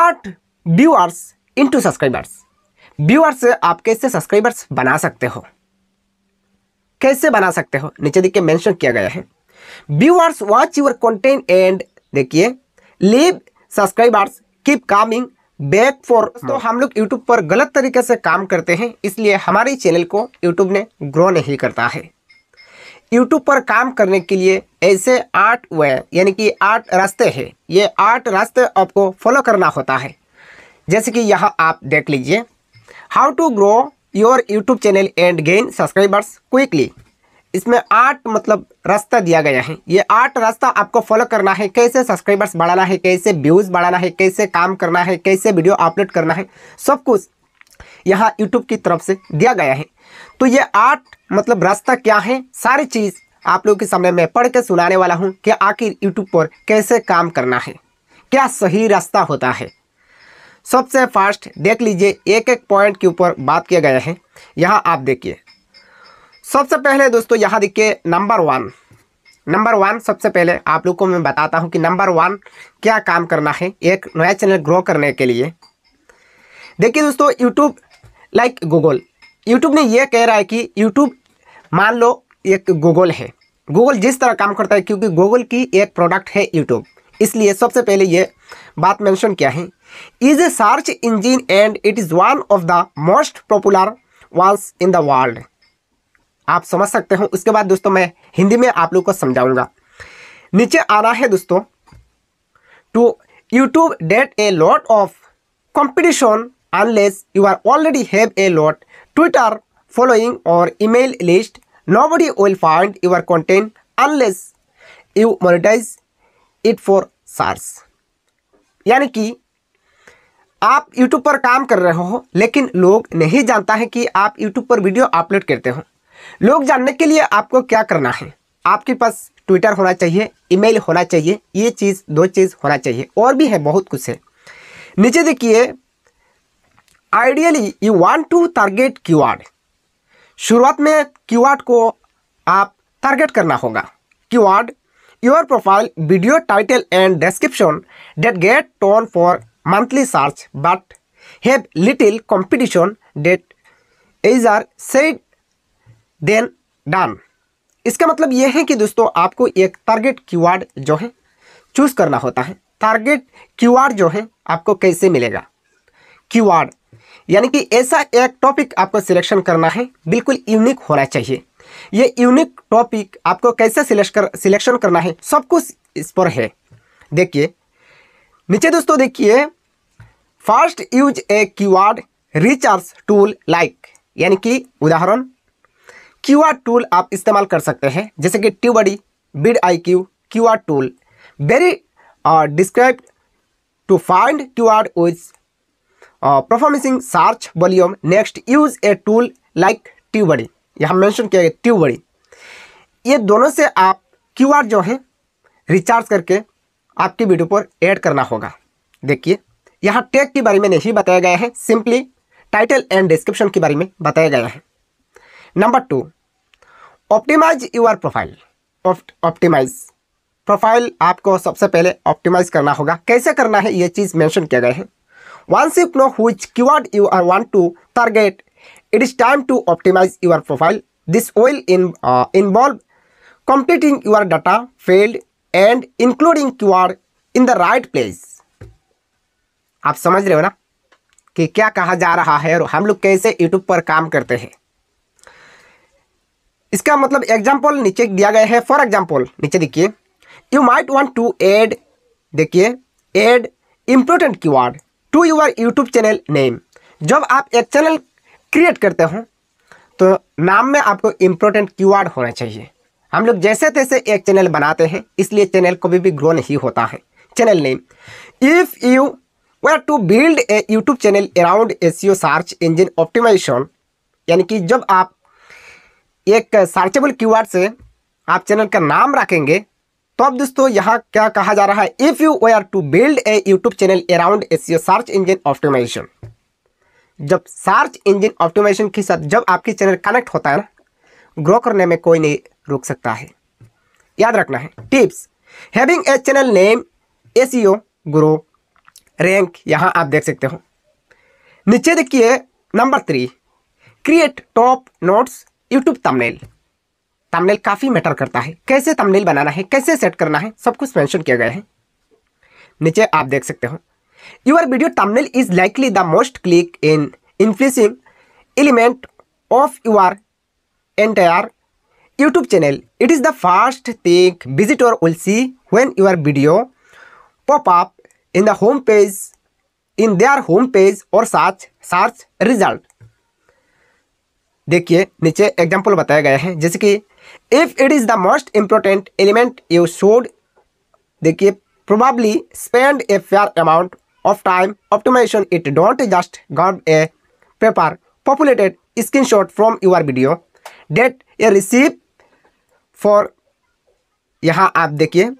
Convert viewers into subscribers viewers आप कैसे subscribers बना सकते हो कैसे बना सकते हो नीचे देखिए मेंशन किया गया है viewers watch your content and देखिए leave subscribers keep coming back for तो हम लोग यूट्यूब पर गलत तरीके से काम करते हैं इसलिए हमारे चैनल को यूट्यूब ने ग्रो नहीं करता है यूट्यूब पर काम करने के लिए ऐसे आठ वे यानी कि आठ रास्ते हैं ये आठ रास्ते आपको फॉलो करना होता है जैसे कि यहाँ आप देख लीजिए how to grow your YouTube channel and gain subscribers quickly इसमें आठ मतलब रास्ता दिया गया है ये आठ रास्ता आपको फॉलो करना है कैसे सब्सक्राइबर्स बढ़ाना है कैसे व्यूज़ बढ़ाना है कैसे काम करना है कैसे वीडियो अपलोड करना है सब कुछ यहाँ यूट्यूब की तरफ से दिया गया है तो ये आठ मतलब रास्ता क्या है सारी चीज़ आप लोगों के सामने मैं पढ़ के सुनाने वाला हूँ कि आखिर यूट्यूब पर कैसे काम करना है क्या सही रास्ता होता है सबसे फास्ट देख लीजिए एक एक पॉइंट के ऊपर बात किया गया है यहाँ आप देखिए सबसे पहले दोस्तों यहाँ देखिए नंबर वन नंबर वन सबसे पहले आप लोग को मैं बताता हूँ कि नंबर वन क्या काम करना है एक नया चैनल ग्रो करने के लिए देखिए दोस्तों यूट्यूब लाइक गूगल यूट्यूब ने यह कह रहा है कि यूट्यूब मान लो एक गूगल है गूगल जिस तरह काम करता है क्योंकि गूगल की एक प्रोडक्ट है यूट्यूब इसलिए सबसे पहले ये बात मेंशन किया है is a search engine and it is one of the most popular ones in the world आप समझ सकते हो उसके बाद दोस्तों मैं हिंदी में आप लोग को समझाऊंगा नीचे आना है दोस्तों to YouTube that a lot of competition unless you are already have a lot Twitter following or email list. Nobody will find your content unless you monetize it for sars यानी कि आप YouTube पर काम कर रहे हो लेकिन लोग नहीं जानता है कि आप YouTube पर वीडियो अपलोड करते हो लोग जानने के लिए आपको क्या करना है आपके पास Twitter होना चाहिए ईमेल होना चाहिए ये चीज़ दो चीज़ होना चाहिए और भी है बहुत कुछ है नीचे देखिए ideally you want to target keyword शुरुआत में कीवर्ड को आप टारगेट करना होगा keyword your profile video title and description that get tons for monthly search but have little competition that is are said then done इसका मतलब यह है कि दोस्तों आपको एक टारगेट कीवर्ड जो है चूज़ करना होता है टारगेट कीवर्ड जो है आपको कैसे मिलेगा कीवर्ड यानी कि ऐसा एक टॉपिक आपको सिलेक्शन करना है बिल्कुल यूनिक होना चाहिए ये यूनिक टॉपिक आपको कैसे सिलेक्ट कर सिलेक्शन करना है सब कुछ इस पर है देखिए नीचे दोस्तों देखिए first use a keyword research tool like यानी कि उदाहरण क्यूआर टूल आप इस्तेमाल कर सकते हैं जैसे कि TubeBuddy vid I Q Q R tool very describe to find Q R wiz performing search volume next use a tool like TubeBuddy यहाँ मेंशन किया गया ट्यूबड़ी ये दोनों से आप क्यूआर जो है रिचार्ज करके आपकी वीडियो पर ऐड करना होगा देखिए यहाँ टैग के बारे में नहीं बताया गया है सिंपली टाइटल एंड डिस्क्रिप्शन के बारे में बताया गया है number two optimize your profile optimize profile आपको सबसे पहले ऑप्टिमाइज करना होगा कैसे करना है ये चीज़ मेंशन किया गया है Once you know which keyword you are want to target, it is time to optimize your profile. This will in, uh, involve completing your data field and including keyword in the right place. आप समझ रहे हो ना कि क्या कहा जा रहा है और हम लोग कैसे YouTube पर काम करते हैं इसका मतलब एग्जाम्पल नीचे दिया गया है फॉर एग्जाम्पल नीचे देखिए you might want to add देखिए add important keyword to your YouTube channel name जब आप एक चैनल क्रिएट करते हो तो नाम में आपको इम्पोर्टेंट कीवर्ड होना चाहिए हम लोग जैसे तैसे एक चैनल बनाते हैं इसलिए चैनल कभी भी ग्रो नहीं होता है channel name if you way to build a YouTube channel around as search engine optimization यानी कि जब आप एक सर्चेबल कीवर्ड से आप चैनल का नाम रखेंगे तो अब दोस्तों यहाँ क्या कहा जा रहा है if you were to build a YouTube channel around a search engine optimization जब सर्च इंजिन ऑप्टिमाइजेशन के साथ जब आपकी चैनल कनेक्ट होता है ना ग्रो करने में कोई नहीं रोक सकता है याद रखना है tips having a channel name a C O grow rank यहाँ आप देख सकते हो नीचे देखिए number three create top notes YouTube thumbnail thumbnail काफ़ी मैटर करता है कैसे तमनेल बनाना है कैसे सेट करना है सब कुछ मैंशन किया गया है नीचे आप देख सकते हो your video thumbnail is likely the most click in influencing element of your entire YouTube channel it is the first thing visitor will see when your video pop up in the home page in their home page और search search result देखिए नीचे example बताया गया है जैसे कि if it is the most important element you should देखिए probably spend a fair amount of time optimization it don't just grab a paper populated screenshot from your video that a receive for यहाँ आप देखिए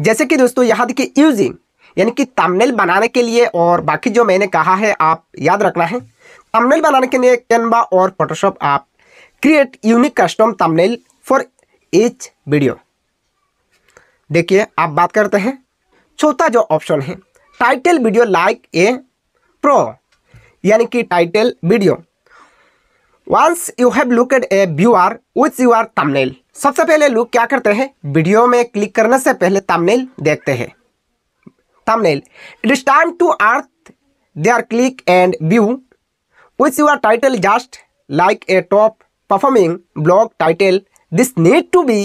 जैसे कि दोस्तों यहाँ देखिए using यानी कि तमनेल बनाने के लिए और बाकी जो मैंने कहा है आप याद रखना है तमनेल बनाने के लिए कैनवा और फोटोशॉप आप create unique custom thumbnail for each video देखिए आप बात करते हैं चौथा जो ऑप्शन है title video like a pro यानी कि title video once you have looked a are with your thumbnail सबसे पहले लोग क्या करते हैं वीडियो में क्लिक करने से पहले तमनेल देखते हैं thumbnail it is time to earth are click and view with your title just like a top performing blog title this need to be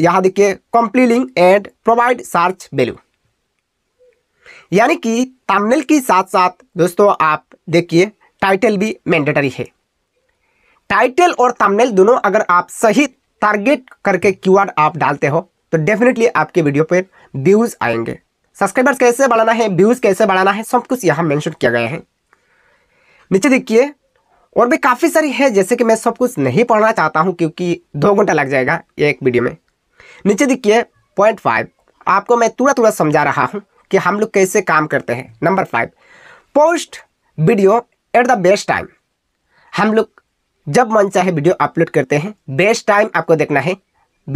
यहां देखिए compelling and provide search value यानी कि thumbnail के साथ साथ दोस्तों आप देखिए टाइटल भी मैंडेटरी है टाइटल और तामनेल दोनों अगर आप सही टारगेट करके कीवर्ड आप डालते हो तो डेफिनेटली आपके वीडियो पर व्यूज़ आएंगे सब्सक्राइबर्स कैसे बढ़ाना है व्यूज़ कैसे बढ़ाना है सब कुछ यहां मेंशन किया गया है नीचे देखिए और भी काफ़ी सारी है जैसे कि मैं सब कुछ नहीं पढ़ना चाहता हूँ क्योंकि दो घंटा लग जाएगा एक वीडियो में नीचे देखिए पॉइंट फाइव आपको मैं थोड़ा थोड़ा समझा रहा हूँ कि हम लोग कैसे काम करते हैं number five post video at the best time हम लोग जब मन चाहे वीडियो अपलोड करते हैं बेस्ट टाइम आपको देखना है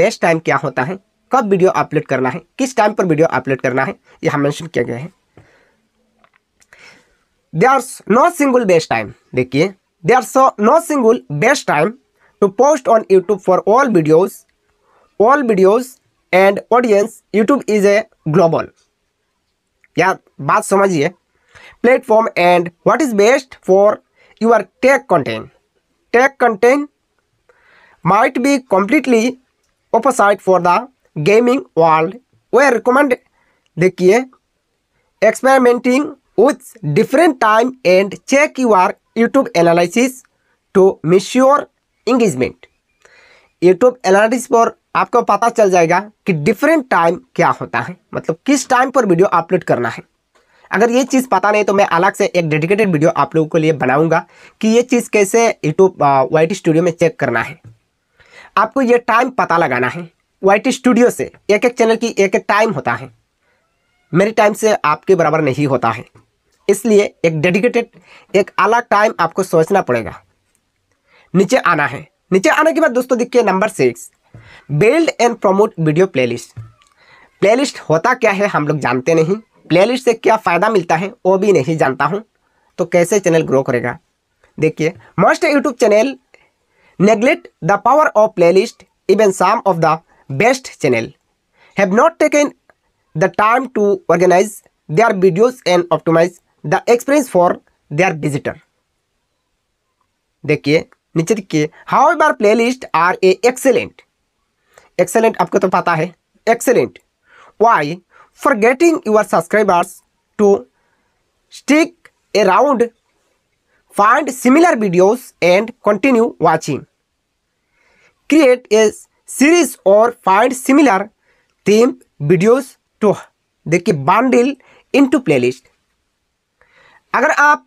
बेस्ट टाइम क्या होता है कब वीडियो अपलोड करना है किस टाइम पर वीडियो अपलोड करना है यह मैंशन किया गया है there are no single best time देखिए There's no single best time to post on YouTube for all videos, all videos and audience. YouTube is a global. Yeah, बात समझिए platform platform and what is best for your tech content. Tech content might be completely opposite for the gaming world We recommend देखिए experimenting with different time and check your YouTube analysis to measure engagement YouTube analysis पर आपको पता चल जाएगा कि different time क्या होता है मतलब किस टाइम पर वीडियो अपलोड करना है अगर ये चीज़ पता नहीं तो मैं अलग से एक डेडिकेटेड वीडियो आप लोगों के लिए बनाऊंगा कि ये चीज़ कैसे यूट्यूब वाई स्टूडियो में चेक करना है आपको ये टाइम पता लगाना है वाई स्टूडियो से एक एक चैनल की एक एक टाइम होता है मेरी टाइम से आपके बराबर नहीं होता है इसलिए एक डेडिकेटेड एक अलग टाइम आपको सोचना पड़ेगा नीचे आना है नीचे आने के बाद दोस्तों देखिए number six build and promote video playlist playlist होता क्या है हम लोग जानते नहीं प्लेलिस्ट से क्या फ़ायदा मिलता है वो भी नहीं जानता हूँ तो कैसे चैनल ग्रो करेगा देखिए most YouTube channel neglect the power of playlist even some of the best channel have not taken the time to organize their videos and optimize the experience for their visitor देखिए नीचे देखिए however playlist are a excellent excellent आपको तो पता है excellent way for getting your subscribers to stick around find similar videos and continue watching create a series or find similar theme videos to देखिए bundle into playlist अगर आप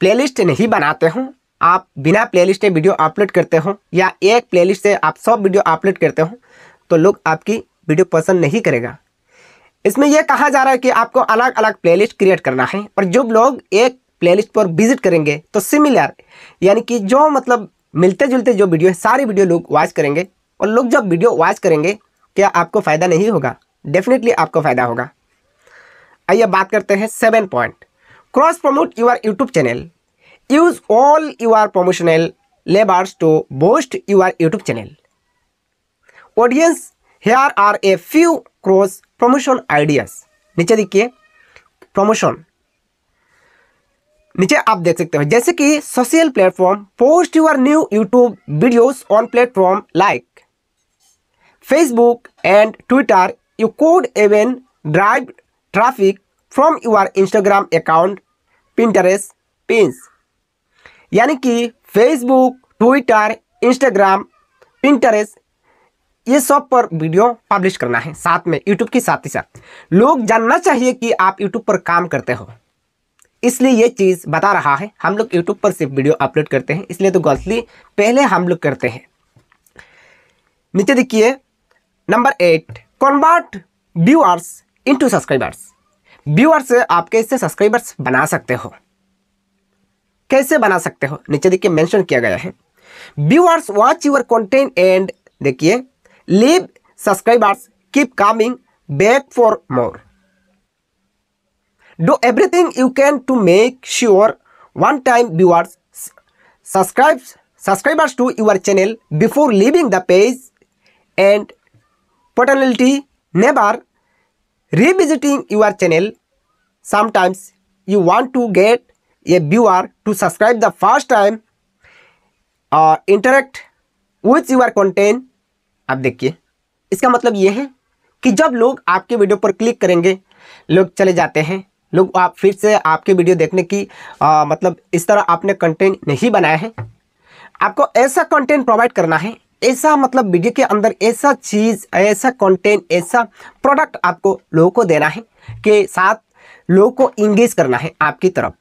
playlist नहीं बनाते हो आप बिना प्लेलिस्ट के video upload करते हो या एक प्लेलिस्ट से आप सब वीडियो अपलोड करते हो तो लोग आपकी वीडियो पसंद नहीं करेगा इसमें यह कहा जा रहा है कि आपको अलग अलग प्लेलिस्ट क्रिएट करना है और जो लोग एक प्लेलिस्ट पर विजिट करेंगे तो सिमिलर यानी कि जो मतलब मिलते जुलते जो वीडियो है सारी वीडियो लोग वॉच करेंगे और लोग जब वीडियो वॉच करेंगे क्या आपको फ़ायदा नहीं होगा डेफिनेटली आपको फ़ायदा होगा आइए बात करते हैं seven point cross promote your YouTube channel use all your promotional levers to boost your YouTube channel audience here are a few cross promotion ideas नीचे देखिए प्रमोशन नीचे आप देख सकते हो जैसे कि social platform post your new YouTube videos on platform like Facebook and Twitter you could even drive traffic from your Instagram account Pinterest pins यानी कि फेसबुक ट्विटर इंस्टाग्राम पिंटरेस ये सब पर वीडियो पब्लिश करना है साथ में यूट्यूब के साथ ही साथ लोग जानना चाहिए कि आप यूट्यूब पर काम करते हो इसलिए ये चीज़ बता रहा है हम लोग यूट्यूब पर सिर्फ वीडियो अपलोड करते हैं इसलिए तो गलती पहले हम लोग करते हैं नीचे देखिए number eight convert viewers into subscribers viewers आपके इससे सब्सक्राइबर्स बना सकते हो कैसे बना सकते हो नीचे देखिए मेंशन किया गया है viewers watch your content and देखिए leave subscribers keep coming back for more do everything you can to make sure one time viewers subscribe subscribers to your channel before leaving the page and potentially never revisiting your channel sometimes you want to get a viewer to subscribe the first time or uh, interact with your content आप देखिए इसका मतलब ये है कि जब लोग आपके वीडियो पर क्लिक करेंगे लोग चले जाते हैं लोग आप फिर से आपके वीडियो देखने की आ, मतलब इस तरह आपने कंटेंट नहीं बनाया है आपको ऐसा कंटेंट प्रोवाइड करना है ऐसा मतलब वीडियो के अंदर ऐसा चीज़ ऐसा कंटेंट ऐसा प्रोडक्ट आपको लोगों को देना है के साथ लोगों को इंगेज करना है आपकी तरफ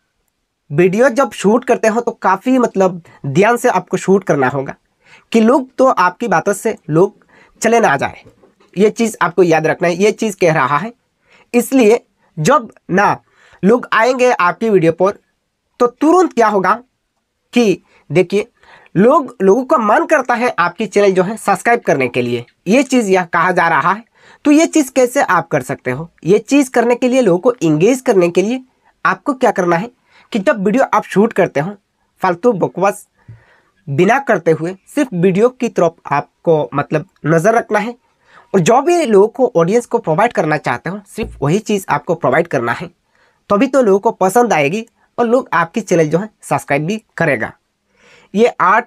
वीडियो जब शूट करते हो तो काफ़ी मतलब ध्यान से आपको शूट करना होगा कि लोग तो आपकी बातों से लोग चले ना जाए ये चीज़ आपको याद रखना है ये चीज़ कह रहा है इसलिए जब ना लोग आएंगे आपकी वीडियो पर तो तुरंत क्या होगा कि देखिए लोग लोगों का मन करता है आपकी चैनल जो है सब्सक्राइब करने के लिए ये चीज़ यह कहा जा रहा है तो ये चीज़ कैसे आप कर सकते हो ये चीज़ करने के लिए लोगों को इंगेज करने के लिए आपको क्या करना है कि जब वीडियो आप शूट करते हो फालतू बकवास बिना करते हुए सिर्फ वीडियो की तरफ आपको मतलब नज़र रखना है और जो भी लोगों को ऑडियंस को प्रोवाइड करना चाहते हो सिर्फ वही चीज़ आपको प्रोवाइड करना है तभी तो, तो लोगों को पसंद आएगी और लोग आपकी चैनल जो है सब्सक्राइब भी करेगा ये आठ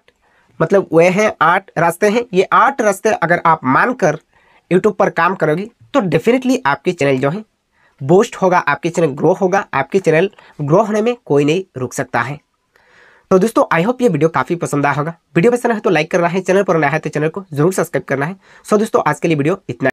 मतलब वे हैं आठ रास्ते हैं ये आठ रास्ते अगर आप मानकर यूट्यूब पर काम करोगे तो डेफिनेटली आपके चैनल जो है बूस्ट होगा आपके चैनल ग्रो होगा आपके चैनल ग्रो होने में कोई नहीं रुक सकता है तो दोस्तों आई होप ये वीडियो काफ़ी पसंद आया होगा वीडियो पसंद है तो लाइक करना है चैनल पर नया है तो चैनल को जरूर सब्सक्राइब करना है सो दोस्तों आज के लिए वीडियो इतना